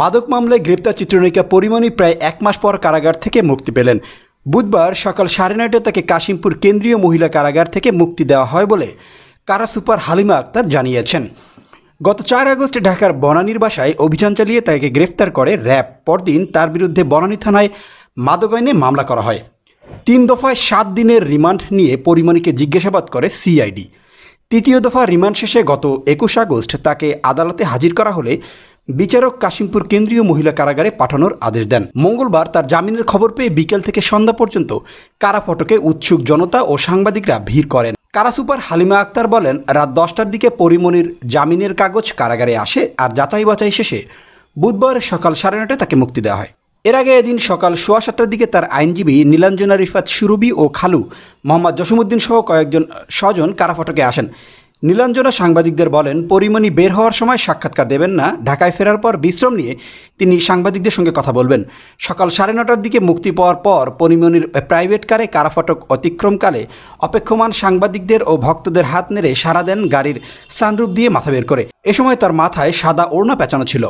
মাদক মামলায় গ্রেপ্তার চিত্রনায়িকা পরিমণি প্রায় এক মাস পর কারাগার থেকে মুক্তি পেলেন বুধবার সকাল সাড়ে নয়টায় তাকে কাশিমপুর কেন্দ্রীয় মহিলা কারাগার থেকে মুক্তি দেওয়া হয় বলে কারা সুপার হালিমা আক্তার জানিয়েছেন গত চার আগস্ট ঢাকার বনানীর বাসায় অভিযান চালিয়ে তাকে গ্রেফতার করে র্যাব পরদিন তার বিরুদ্ধে বনানী থানায় মাদক আইনে মামলা করা হয় তিন দফায় সাত দিনের রিমান্ড নিয়ে পরিমণিকে জিজ্ঞাসাবাদ করে সিআইডি তৃতীয় দফা রিমান্ড শেষে গত একুশ আগস্ট তাকে আদালতে হাজির করা হলে বিচারক কাশিমপুর কেন্দ্রীয় মহিলা কারাগারে পাঠানোর আদেশ দেন মঙ্গলবার তার জামিনের খবর পেয়ে বিকেল থেকে সন্ধ্যা পর্যন্ত কারা ফটকে উৎসুক জনতা ও সাংবাদিকরা ভিড় করেন কারা সুপার হালিমা আক্তার বলেন রাত দশটার দিকে পরিমণির জামিনের কাগজ কারাগারে আসে আর যাচাই বাছাই শেষে বুধবার সকাল সাড়ে নটায় তাকে মুক্তি দেওয়া হয় এর আগে এদিন সকাল সোয়া সাতটার দিকে তার আইনজীবী নীলাঞ্জনা রিফাত সুরুবি ও খালু মোহাম্মদ জসিমুদ্দিন সহ কয়েকজন স্বজন কারাফটকে আসেন নীলাঞ্জনা সাংবাদিকদের বলেন পরিমণি বের হওয়ার সময় সাক্ষাৎকার দেবেন না ঢাকায় ফেরার পর বিশ্রাম নিয়ে তিনি সাংবাদিকদের সঙ্গে কথা বলবেন সকাল সাড়ে নটার দিকে মুক্তি পাওয়ার পর পরিমণির প্রাইভেট কারে কারাফাটক অতিক্রমকালে অপেক্ষমান সাংবাদিকদের ও ভক্তদের হাত নেড়ে সারা দেন গাড়ির সানরূপ দিয়ে মাথা বের করে এ সময় তার মাথায় সাদা ওড়না পেঁচানো ছিল